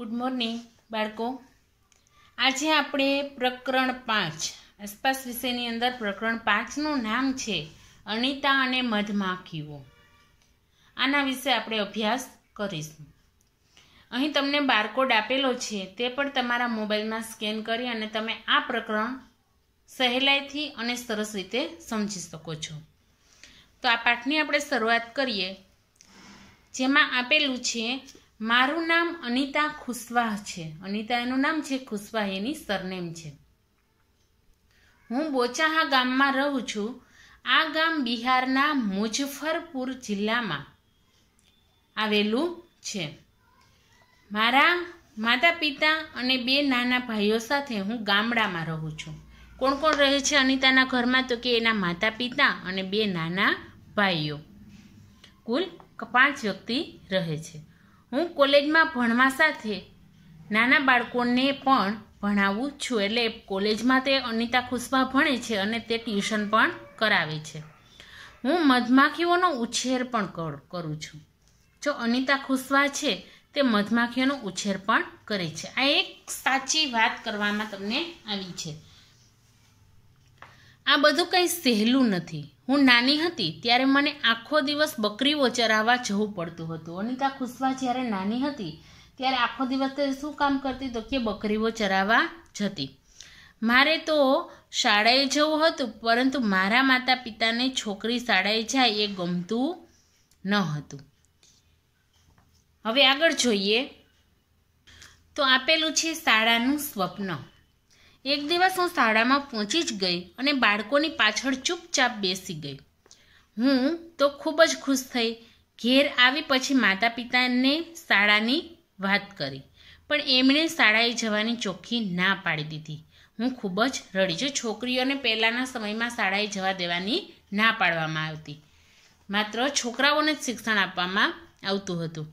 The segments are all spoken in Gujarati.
ગુડ મોર્નિંગ બાળકો આજે આપણે પ્રકરણ પાંચ આસપાસ વિષયની અંદર પ્રકરણ પાંચનું નામ છે અનિતા અને મધમાખીઓ આના વિશે આપણે અભ્યાસ કરીશું અહીં તમને બારકોડ આપેલો છે તે પણ તમારા મોબાઈલમાં સ્કેન કરી અને તમે આ પ્રકરણ સહેલાઈથી અને સરસ રીતે સમજી શકો છો તો આ પાઠની આપણે શરૂઆત કરીએ જેમાં આપેલું છે મારું નામ અનિતા ખુશવાહ છે અનિતા એનું નામ છે ખુશવાહ એની સરનેમ છે હું બોચાહા ગામમાં રહું છું આ ગામ બિહારના મુઝફ્ફરપુર જિલ્લામાં આવેલું છે મારા માતા પિતા અને બે નાના ભાઈઓ સાથે હું ગામડામાં રહું છું કોણ કોણ રહે છે અનિતાના ઘરમાં તો કે એના માતા પિતા અને બે નાના ભાઈઓ કુલ પાંચ વ્યક્તિ રહે છે હું કોલેજમાં ભણવા સાથે નાના બાળકોને પણ ભણાવું છું એટલે કોલેજમાં તે અનિતા ખુશબા ભણે છે અને તે ટ્યુશન પણ કરાવે છે હું મધમાખીઓનો ઉછેર પણ કરું છું જો અનિતા ખુશવા છે તે મધમાખીઓનો ઉછેર પણ કરે છે આ એક સાચી વાત કરવામાં તમને આવી છે આ બધું કંઈ સહેલું નથી હું નાની હતી ત્યારે મને આખો દિવસ બકરીઓ ચરાવવા જવું પડતું હતું અનિતા ખુશવા જ્યારે નાની હતી ત્યારે આખો દિવસ તે શું કામ કરતી તો કે બકરીઓ ચરાવવા જતી મારે તો શાળાએ જવું હતું પરંતુ મારા માતા પિતાને છોકરી શાળાએ જાય એ ગમતું ન હતું હવે આગળ જોઈએ તો આપેલું છે શાળાનું સ્વપ્ન એક દિવસ હું શાળામાં પહોંચી જ ગઈ અને બાળકોની પાછળ ચૂપચાપ બેસી ગઈ હું તો ખૂબ જ ખુશ થઈ ઘેર આવી પછી માતા પિતાને શાળાની વાત કરી પણ એમણે શાળાએ જવાની ચોખ્ખી ના પાડી દીધી હું ખૂબ જ રડી જો છોકરીઓને પહેલાંના સમયમાં શાળાએ જવા દેવાની ના પાડવામાં આવતી માત્ર છોકરાઓને જ શિક્ષણ આપવામાં આવતું હતું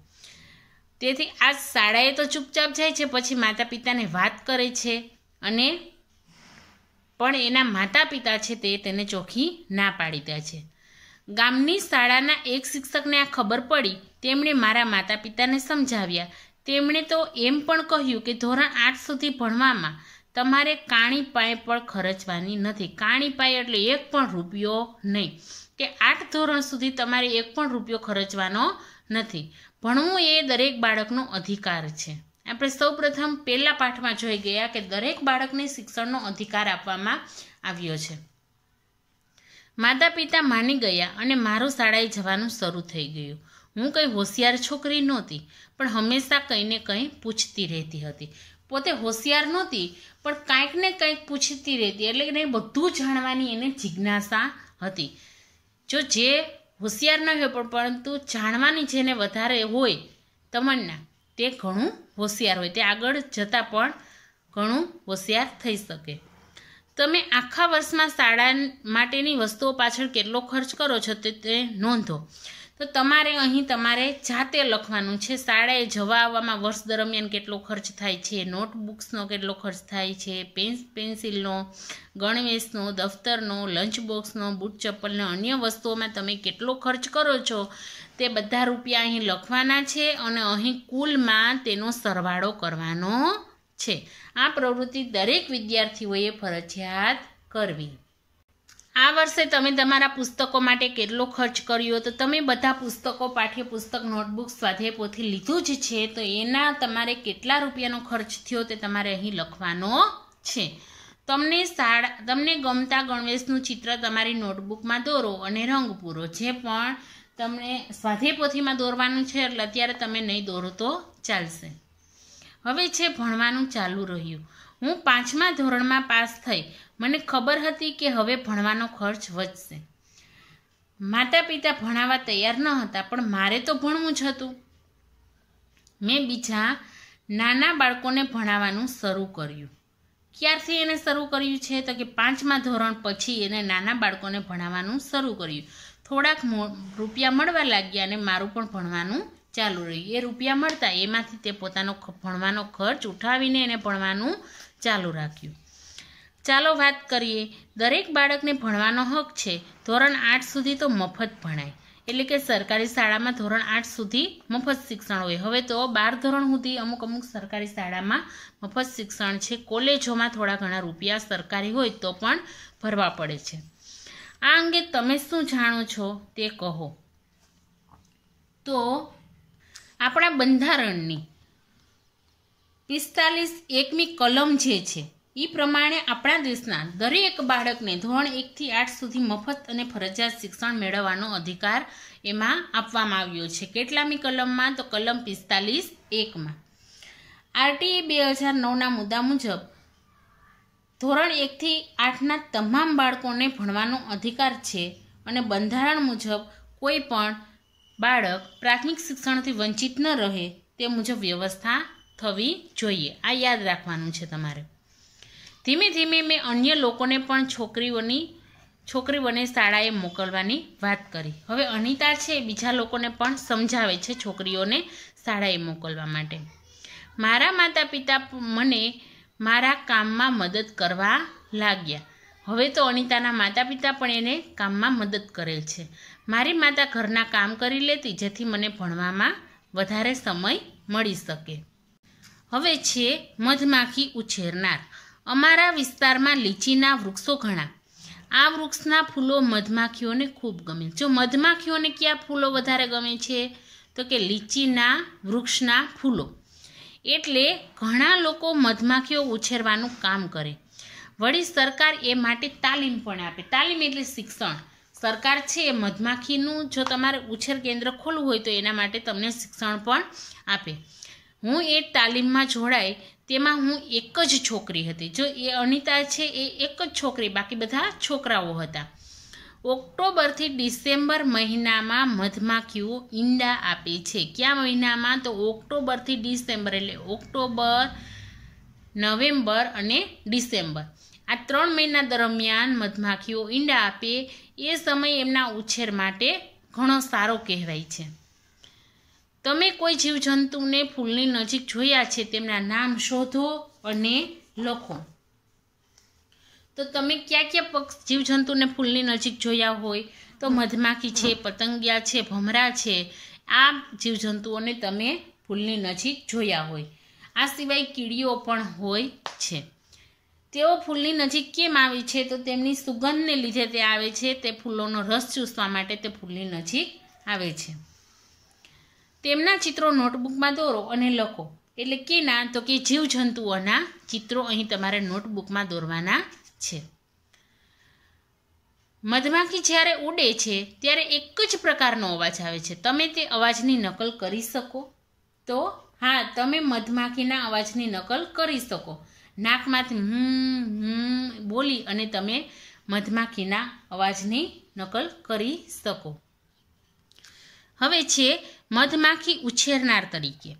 તેથી આ શાળાએ તો ચૂપચાપ જાય છે પછી માતા પિતાને વાત કરે છે અને પણ એના માતા પિતા છે તે તેને ચોખ્ખી ના પાડી દે છે ગામની શાળાના એક શિક્ષકને આ ખબર પડી તેમણે મારા માતા પિતાને સમજાવ્યા તેમણે તો એમ પણ કહ્યું કે ધોરણ આઠ સુધી ભણવામાં તમારે કાણી પાય પણ ખર્ચવાની નથી કાણી પાય એટલે એક પણ રૂપિયો નહીં કે આઠ ધોરણ સુધી તમારે એક પણ રૂપિયો ખર્ચવાનો નથી ભણવું એ દરેક બાળકનો અધિકાર છે આપણે સૌ પ્રથમ પહેલા પાઠમાં જોઈ ગયા કે દરેક બાળકને શિક્ષણનો અધિકાર આપવામાં આવ્યો છે માતા પિતા માની ગયા અને મારું શાળાએ જવાનું શરૂ થઈ ગયું હું કંઈ હોશિયાર છોકરી નહોતી પણ હંમેશા કંઈને કંઈ પૂછતી રહેતી હતી પોતે હોશિયાર નહોતી પણ કાંઈક ને કંઈક પૂછતી રહેતી એટલે કે બધું જાણવાની એને જિજ્ઞાસા હતી જો જે હોશિયાર ન હોય પણ પરંતુ જાણવાની જેને વધારે હોય તમન્ના તે ઘણું હોશિયાર હોય તે આગળ જતાં પણ ઘણું હોશિયાર થઈ શકે તમે આખા વર્ષમાં શાળા માટેની વસ્તુઓ પાછળ કેટલો ખર્ચ કરો છો તે નોંધો તો તમારે અહીં તમારે જાતે લખવાનું છે શાળાએ જવા આવવામાં વર્ષ દરમિયાન કેટલો ખર્ચ થાય છે નોટબુક્સનો કેટલો ખર્ચ થાય છે પેન્સ પેન્સિલનો ગણવેશનો દફતરનો લંચ બોક્સનો બૂટ ચપ્પલનો અન્ય વસ્તુઓમાં તમે કેટલો ખર્ચ કરો છો તે બધા રૂપિયા અહીં લખવાના છે અને અહીં કુલમાં તેનો સરવાળો કરવાનો છે આ પ્રવૃત્તિ દરેક વિદ્યાર્થીઓએ ફરજિયાત કરવી આ વર્ષે તમે તમારા પુસ્તકો માટે કેટલો ખર્ચ કર્યો તો તમે બધા પુસ્તકો પાઠ્ય પુસ્તક નોટબુક સ્વાધ્યાયપોથી લીધું જ છે તો એના તમારે કેટલા રૂપિયાનો ખર્ચ થયો તે તમારે અહીં લખવાનો છે તમને શાળા તમને ગમતા ગણવેશનું ચિત્ર તમારી નોટબુકમાં દોરો અને રંગ પૂરો જે પણ તમને સ્વાધ્યાયપોથીમાં દોરવાનું છે એટલે અત્યારે તમે નહીં દોરો તો ચાલશે હવે છે ભણવાનું ચાલુ રહ્યું હું પાંચમા ધોરણમાં પાસ થઈ મને ખબર હતી કે હવે ભણવાનો ખર્ચ વધશે માતા પિતા ભણાવવા તૈયાર ન હતા પણ મારે તો ભણવું જ હતું મેં બીજા નાના બાળકોને ભણાવવાનું શરૂ કર્યું ક્યારથી એને શરૂ કર્યું છે તો કે પાંચમા ધોરણ પછી એને નાના બાળકોને ભણાવવાનું શરૂ કર્યું થોડાક રૂપિયા મળવા લાગ્યા અને મારું પણ ભણવાનું ચાલુ રહ્યું એ રૂપિયા મળતા એમાંથી તે પોતાનો ભણવાનો ખર્ચ ઉઠાવીને એને ભણવાનું ચાલુ રાખ્યું ચાલો વાત કરીએ દરેક બાળકને ભણવાનો હક છે ધોરણ આઠ સુધી તો મફત ભણાય એટલે કે સરકારી શાળામાં ધોરણ આઠ સુધી મફત શિક્ષણ હોય હવે તો બાર ધોરણ સુધી અમુક અમુક સરકારી શાળામાં મફત શિક્ષણ છે કોલેજોમાં થોડા ઘણા રૂપિયા સરકારી હોય તો પણ ભરવા પડે છે આ અંગે તમે શું જાણો છો તે કહો તો આપણા બંધારણની પિસ્તાલીસ એકમી કલમ જે છે એ પ્રમાણે આપણા દેશના દરેક બાળકને ધોરણ એકથી આઠ સુધી મફત અને ફરજિયાત શિક્ષણ મેળવવાનો અધિકાર એમાં આપવામાં આવ્યો છે કેટલામી કલમમાં તો કલમ પિસ્તાલીસ એકમાં આરટીઈ બે હજાર નવના મુદ્દા મુજબ ધોરણ એકથી આઠના તમામ બાળકોને ભણવાનો અધિકાર છે અને બંધારણ મુજબ કોઈ પણ બાળક પ્રાથમિક શિક્ષણથી વંચિત ન રહે તે મુજબ વ્યવસ્થા થવી જોઈએ આ યાદ રાખવાનું છે તમારે ધીમે ધીમે મેં અન્ય લોકોને પણ છોકરીઓની છોકરીઓને શાળાએ મોકલવાની વાત કરી હવે અનિતા છે બીજા લોકોને પણ સમજાવે છે છોકરીઓને શાળાએ મોકલવા માટે મારા માતા પિતા મને મારા કામમાં મદદ કરવા લાગ્યા હવે તો અનિતાના માતા પિતા પણ એને કામમાં મદદ કરેલ છે મારી માતા ઘરના કામ કરી લેતી જેથી મને ભણવામાં વધારે સમય મળી શકે હવે છે મધમાખી ઉછેરનાર અમારા વિસ્તારમાં લીચીના વૃક્ષો ઘણા આ વૃક્ષના ફૂલો મધમાખીઓને ખૂબ ગમે જો મધમાખીઓને કયા ફૂલો વધારે ગમે છે તો કે લીચીના વૃક્ષના ફૂલો એટલે ઘણા લોકો મધમાખીઓ ઉછેરવાનું કામ કરે વળી સરકાર એ માટે તાલીમ પણ આપે તાલીમ એટલે શિક્ષણ સરકાર છે એ મધમાખીનું જો તમારે ઉછેર કેન્દ્ર ખોલવું હોય તો એના માટે તમને શિક્ષણ પણ આપે હું એ તાલીમમાં જોડાય તેમાં હું એક જ છોકરી હતી જો એ અનિતા છે એ એક જ છોકરી બાકી બધા છોકરાઓ હતા ઓક્ટોબરથી ડિસેમ્બર મહિનામાં મધમાખીઓ ઈંડા આપે છે કયા મહિનામાં તો ઓક્ટોબરથી ડિસેમ્બર એટલે ઓક્ટોબર નવેમ્બર અને ડિસેમ્બર આ ત્રણ મહિના દરમિયાન મધમાખીઓ ઈંડા આપે એ સમય એમના ઉછેર માટે ઘણો સારો કહેવાય છે તમે કોઈ જીવજંતુને ફૂલની નજીક જોયા છે તેમના નામ શોધો અને લખો તો તમે કયા ક્યાં પક્ષ જીવજંતુને ફૂલની નજીક જોયા હોય તો મધમાખી છે પતંગિયા છે ભમરા છે આ જીવજંતુઓને તમે ફૂલની નજીક જોયા હોય આ સિવાય કીડીઓ પણ હોય છે તેઓ ફૂલની નજીક કેમ આવે છે તો તેમની સુગંધને લીધે તે આવે છે તે ફૂલોનો રસ ચૂસવા માટે તે ફૂલની નજીક આવે છે તેમના ચિત્રો નોટબુકમાં દોરો અને લખો એટલે કેના તો કે જીવજંતુઓના ચિત્રો અહીં તમારે નોટબુકમાં દોરવાના છે મધમાખી જ્યારે ઉડે છે ત્યારે એક જ પ્રકારનો અવાજ આવે છે તમે તે અવાજની નકલ કરી શકો તો હા તમે મધમાખીના અવાજની નકલ કરી શકો નાકમાંથી હમ હમ બોલી અને તમે મધમાખીના અવાજની નકલ કરી શકો હવે છે મધમાખી ઉછેરનાર તરીકે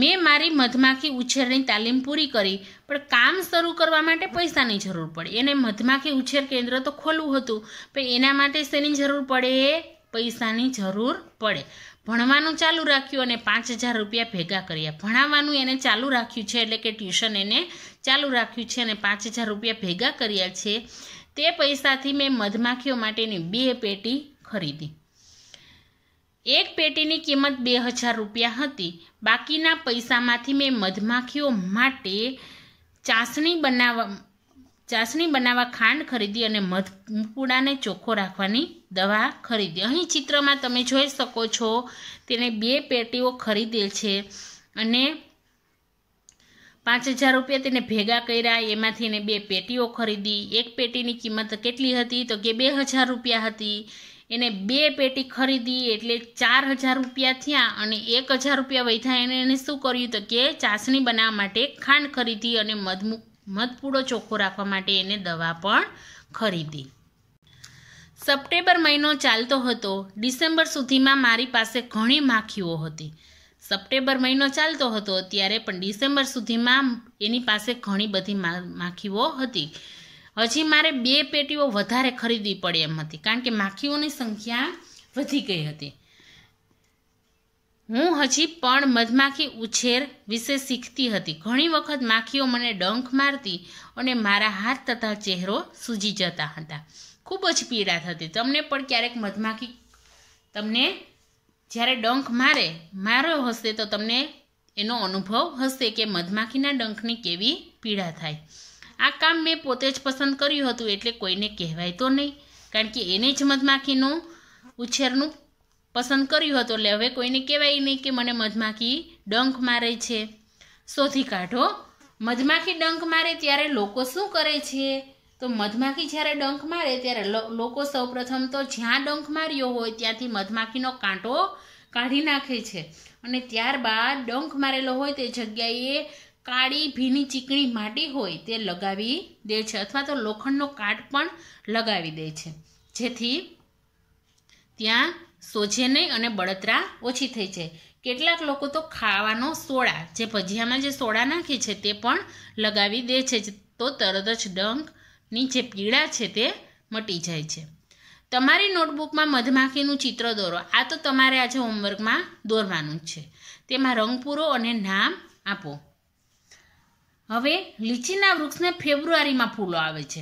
મેં મારી મધમાખી ઉછેરની તાલીમ પૂરી કરી પણ કામ શરૂ કરવા માટે પૈસાની જરૂર પડે એને મધમાખી ઉછેર કેન્દ્ર તો ખોલવું હતું પણ એના માટે શેની જરૂર પડે પૈસાની જરૂર પડે ભણવાનું ચાલુ રાખ્યું અને પાંચ હજાર રૂપિયા ભેગા કર્યા ભણાવવાનું એને ચાલુ રાખ્યું છે એટલે કે ટ્યુશન એને ચાલુ રાખ્યું છે અને પાંચ હજાર રૂપિયા ભેગા કર્યા છે તે પૈસાથી મેં મધમાખીઓ માટેની બે પેટી ખરીદી એક પેટીની કિંમત બે હજાર રૂપિયા હતી બાકીના પૈસામાંથી મેં મધમાખીઓ માટે ચાસણી બનાવવા ચાસણી બનાવવા ખાંડ ખરીદી અને મધપૂડાને ચોખ્ખો રાખવાની દવા ખરીદી અહીં ચિત્રમાં તમે જોઈ શકો છો તેને બે પેટીઓ ખરીદેલ છે અને પાંચ હજાર રૂપિયા તેને ભેગા કર્યા એમાંથી એને બે પેટીઓ ખરીદી એક પેટીની કિંમત કેટલી હતી તો કે બે હજાર રૂપિયા હતી એને બે પેટી ખરીદી એટલે ચાર હજાર રૂપિયા થયા અને એક હજાર રૂપિયા વધ્યા એને એને શું કર્યું તો કે ચાસણી બનાવવા માટે ખાંડ ખરીદી અને મધમુ મધપૂડો ચોખ્ખો રાખવા માટે એને દવા પણ ખરીદી સપ્ટેમ્બર મહિનો ચાલતો હતો ડિસેમ્બર સુધીમાં મારી પાસે ઘણી માખીઓ હતી સપ્ટેમ્બર મહિનો ચાલતો હતો અત્યારે પણ ડિસેમ્બર સુધીમાં એની પાસે ઘણી બધી માખીઓ હતી હજી મારે બે પેટીઓ વધારે ખરીદવી પડે એમ હતી કારણ કે માખીઓની સંખ્યા વધી ગઈ હતી હું હજી પણ મધમાખી ઉછેર વિશે શીખતી હતી ઘણી વખત માખીઓ મને ડંખ મારતી અને મારા હાથ તથા ચહેરો સૂજી જતા હતા ખૂબ જ પીડા થતી તમને પણ ક્યારેક મધમાખી તમને જ્યારે ડંખ મારે માર્યો હશે તો તમને એનો અનુભવ હશે કે મધમાખીના ડંખની કેવી પીડા થાય આ કામ મેં પોતે જ પસંદ કર્યું હતું એટલે કોઈને કહેવાય તો નહીં કારણ કે એને જ મધમાખીનું ઉછેરનું પસંદ કર્યું હતું એટલે હવે કોઈને કહેવાય નહીં કે મને મધમાખી ડંખ મારે છે શોધી કાઢો મધમાખી ડંખ મારે ત્યારે લોકો શું કરે છે તો મધમાખી જ્યારે ડંખ મારે ત્યારે લોકો સૌપ્રથમ તો જ્યાં ડંખ માર્યો હોય ત્યાંથી મધમાખીનો કાંટો કાઢી નાખે છે અને ત્યારબાદ ડંખ મારેલો હોય તે જગ્યાએ કાળી ભીની ચીકણી માટી હોય તે લગાવી દે છે અથવા તો લોખંડનો કાટ પણ લગાવી દે છે જેથી ત્યાં સોજે નહીં અને બળતરા ઓછી થઈ જાય કેટલાક લોકો તો ખાવાનો સોડા જે ભજીયામાં જે સોડા નાખે છે તે પણ લગાવી દે છે તો તરત જ ડંકની જે પીડા છે તે મટી જાય છે તમારી નોટબુકમાં મધમાખીનું ચિત્ર દોરો આ તો તમારે આજે હોમવર્કમાં દોરવાનું જ છે તેમાં રંગ પૂરો અને નામ આપો હવે લીચીના વૃક્ષને ફેબ્રુઆરીમાં ફૂલો આવે છે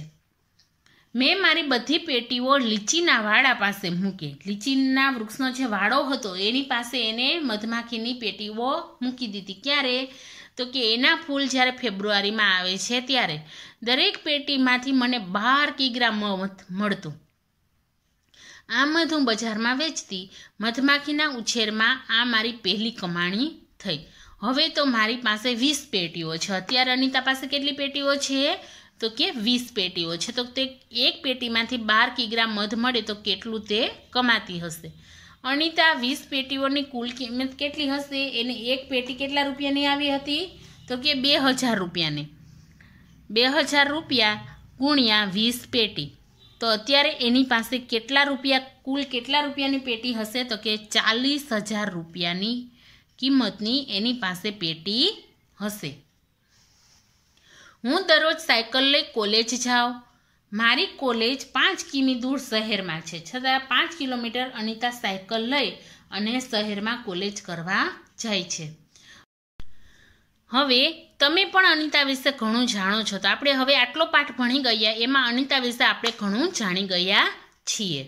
મેં મારી બધી પેટીઓ લીચીના વાડા પાસે મૂકી લીચીના વૃક્ષનો જે વાડો હતો એની પાસે એને મધમાખીની પેટીઓ મૂકી દીધી ક્યારે તો કે એના ફૂલ જ્યારે ફેબ્રુઆરીમાં આવે છે ત્યારે દરેક પેટીમાંથી મને બાર કિગ્રા મળતું આ મધ હું બજારમાં વેચતી મધમાખીના ઉછેરમાં આ મારી પહેલી કમાણી થઈ હવે તો મારી પાસે વીસ પેટીઓ છે અત્યારે અનિતા પાસે કેટલી પેટીઓ છે તો કે વીસ પેટીઓ છે તો તે એક પેટીમાંથી બાર કિગ્રા મધ મળે તો કેટલું તે કમાતી હશે અનિતા વીસ પેટીઓની કુલ કિંમત કેટલી હશે એને એક પેટી કેટલા રૂપિયાની આવી હતી તો કે બે હજાર રૂપિયાની બે હજાર રૂપિયા ગુણ્યા વીસ પેટી તો અત્યારે એની પાસે કેટલા રૂપિયા કુલ કેટલા રૂપિયાની પેટી હશે તો કે ચાલીસ હજાર રૂપિયાની કિંમતની એની પાસે પેટી હશે હું દરરોજ સાયકલ લઈ કોલેજ જાઉં મારી કોલેજ પાંચ કિમી દૂર શહેરમાં છે છતાં પાંચ કિલોમીટર અનિતા સાયકલ લઈ અને શહેરમાં કોલેજ કરવા જાય છે હવે તમે પણ અનિતા વિશે ઘણું જાણો છો તો આપણે હવે આટલો પાઠ ભણી ગયા એમાં અનિતા વિશે આપણે ઘણું જાણી ગયા છીએ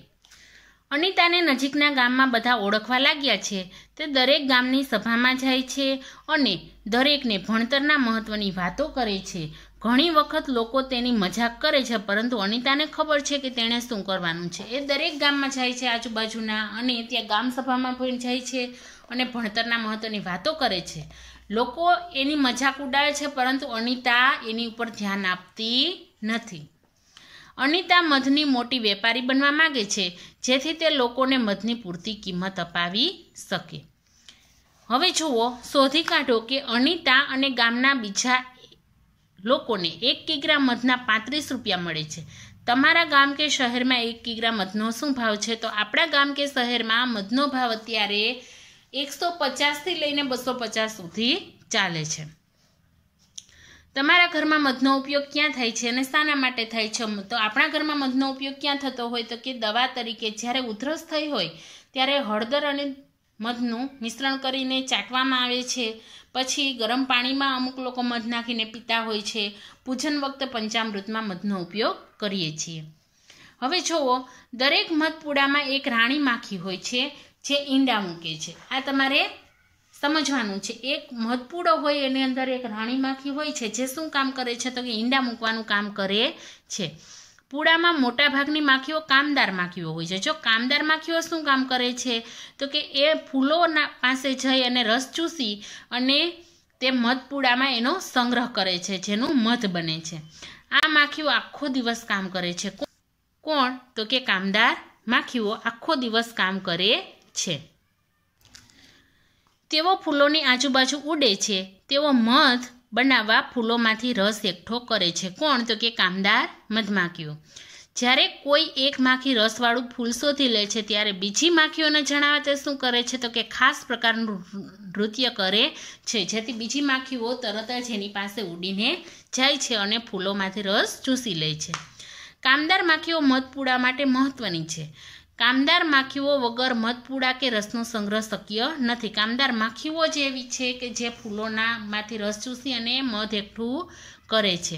અનિતાને નજીકના ગામમાં બધા ઓળખવા લાગ્યા છે તે દરેક ગામની સભામાં જાય છે અને દરેકને ભણતરના મહત્ત્વની વાતો કરે છે ઘણી વખત લોકો તેની મજાક કરે છે પરંતુ અનિતાને ખબર છે કે તેણે શું કરવાનું છે એ દરેક ગામમાં જાય છે આજુબાજુના અને ત્યાં ગામ સભામાં પણ જાય છે અને ભણતરના મહત્ત્વની વાતો કરે છે લોકો એની મજાક ઉડાવે છે પરંતુ અનિતા એની ઉપર ધ્યાન આપતી નથી અનિતા મધની મોટી વેપારી બનવા માગે છે જેથી તે લોકોને મધની પૂરતી કિંમત અપાવી શકે હવે જુઓ શોધી કાઢો કે અનિતા અને ગામના બીજા લોકોને એક કિગ્રા મધના પાંત્રીસ રૂપિયા મળે છે તમારા ગામ કે શહેરમાં એક કિગ્રા મધનો શું ભાવ છે તો આપણા ગામ કે શહેરમાં મધનો ભાવ અત્યારે એકસો પચાસથી લઈને બસો પચાસ સુધી ચાલે છે તમારા ઘરમાં મધનો ઉપયોગ ક્યાં થાય છે અને શાના માટે થાય છે તો આપણા ઘરમાં મધનો ઉપયોગ ક્યાં થતો હોય તો કે દવા તરીકે જ્યારે ઉધરસ થઈ હોય ત્યારે હળદર અને મધનું મિશ્રણ કરીને ચાટવામાં આવે છે પછી ગરમ પાણીમાં અમુક લોકો મધ નાખીને પીતા હોય છે પૂજન વખતે પંચામૃતમાં મધનો ઉપયોગ કરીએ છીએ હવે જુઓ દરેક મધપુડામાં એક રાણી માખી હોય છે જે ઈંડા મૂકે છે આ તમારે સમજવાનું છે એક મધપૂડો હોય એની અંદર એક રાણી માખી હોય છે જે શું કામ કરે છે તો કે ઈંડા મૂકવાનું કામ કરે છે પૂડામાં મોટાભાગની માખીઓ કામદાર માખીઓ હોય છે જો કામદાર માખીઓ શું કામ કરે છે તો કે એ ફૂલોના પાસે જઈ અને રસ ચૂસી અને તે મધપૂડામાં એનો સંગ્રહ કરે છે જેનું મધ બને છે આ માખીઓ આખો દિવસ કામ કરે છે કોણ તો કે કામદાર માખીઓ આખો દિવસ કામ કરે છે તેઓ ફૂલોની આજુબાજુ ઉડે છે તેઓ મધ બનાવવા ફૂલોમાંથી રસ એકઠો કરે છે કોણ તો કે કામદાર મધમાખીઓ જ્યારે કોઈ એક માખી રસવાળું ફૂલ શોધી લે છે ત્યારે બીજી માખીઓને જણાવે તે શું કરે છે તો કે ખાસ પ્રકારનું નૃત્ય કરે છે જેથી બીજી માખીઓ તરત જ એની પાસે ઉડીને જાય છે અને ફૂલોમાંથી રસ ચૂસી લે છે કામદાર માખીઓ મધપૂડા માટે મહત્ત્વની છે કામદાર માખીઓ વગર મધપુડા કે રસનો સંગ્રહ શક્ય નથી કામદાર માખીઓ જ એવી છે કે જે ફૂલોના માંથી રસ ચૂસી અને મધ એકઠું કરે છે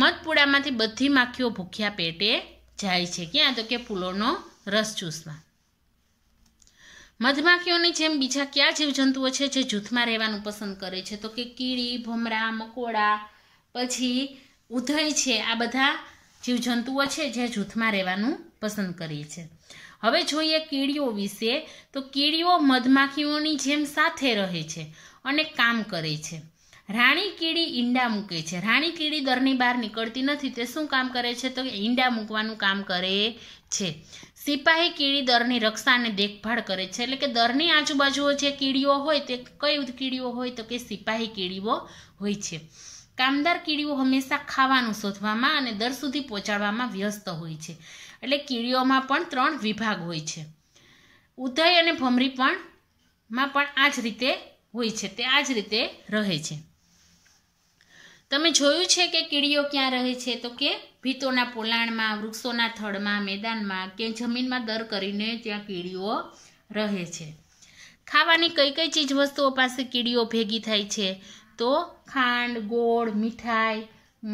મધપૂડામાંથી બધી માખીઓ ભૂખ્યા પેટે જાય છે ક્યાં તો કે ફૂલોનો રસ ચૂસવા મધમાખીઓની જેમ બીજા કયા જીવજંતુઓ છે જે જૂથમાં રહેવાનું પસંદ કરે છે તો કે કીડી ભમરા મકોડા પછી ઉધઈ છે આ બધા જીવજંતુઓ છે જે જૂથમાં રહેવાનું પસંદ કરીએ છે હવે જોઈએ કીડીઓ વિશે તો કીડીઓ મધમાખીઓની જેમ સાથે રહે છે અને કામ કરે છે રાણી કીડી ઈંડા મૂકે છે રાણી કીડી દરની બહાર નીકળતી નથી તે શું કામ કરે છે તો ઈંડા મૂકવાનું કામ કરે છે સિપાહી કીડી દરની રક્ષા અને દેખભાળ કરે છે એટલે કે દરની આજુબાજુઓ જે કીડીઓ હોય તે કઈ કીડીઓ હોય તો કે સિપાહી કીડીઓ હોય છે કામદાર કીડીઓ હંમેશા ખાવાનું શોધવામાં અને દર સુધી પહોંચાડવામાં વ્યસ્ત હોય છે એટલે કીડીઓમાં પણ ત્રણ વિભાગ હોય છે ઉધય અને ભમરી પણ માં પણ આ જ રીતે હોય છે તે આ જ રીતે રહે છે તમે જોયું છે કે કીડીઓ ક્યાં રહે છે તો કે ભીતોના પોલાણમાં વૃક્ષોના થળમાં મેદાનમાં કે જમીનમાં દર કરીને ત્યાં કીડીઓ રહે છે ખાવાની કઈ કઈ ચીજ વસ્તુઓ પાસે કીડીઓ ભેગી થાય છે તો ખાંડ ગોળ મીઠાઈ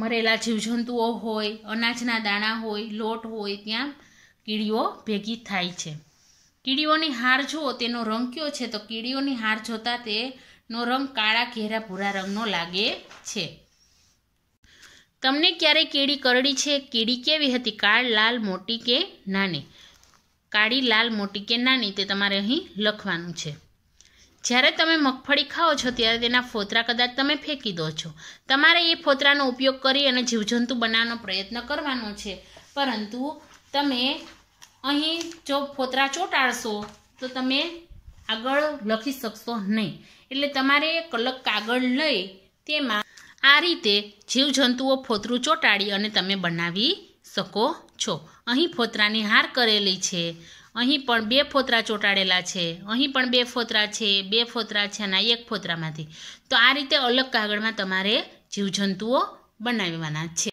મરેલા જીવજંતુઓ હોય અનાજના દાણા હોય લોટ હોય ત્યાં કીડીઓ ભેગી થાય છે કીડીઓની હાર જુઓ તેનો રંગ કયો છે તો કીડીઓની હાર જોતાં તેનો રંગ કાળા ઘેરા ભૂરા રંગનો લાગે છે તમને ક્યારે કીડી કરડી છે કીડી કેવી હતી કાળ લાલ મોટી કે નાની કાળી લાલ મોટી કે નાની તે તમારે અહીં લખવાનું છે જ્યારે તમે મગફળી ખાઓ છો ત્યારે તેના ફોતરા કદાચ તમે ફેંકી દો છો તમારે એ ફોતરાનો ઉપયોગ કરી અને જીવજંતુ બનાવવાનો પ્રયત્ન કરવાનો છે પરંતુ તમે અહીં જો ફોતરા ચોંટાડશો તો તમે આગળ લખી શકશો નહીં એટલે તમારે કલક કાગળ લઈ તેમાં આ રીતે જીવજંતુઓ ફોતરું ચોંટાડી અને તમે બનાવી શકો છો અહીં ફોતરાની હાર કરેલી છે અહીં પણ બે ફોતરા ચોંટાડેલા છે અહીં પણ બે ફોતરા છે બે ફોતરા છે અને એક ફોતરામાંથી તો આ રીતે અલગ કાગળમાં તમારે જીવજંતુઓ બનાવવાના છે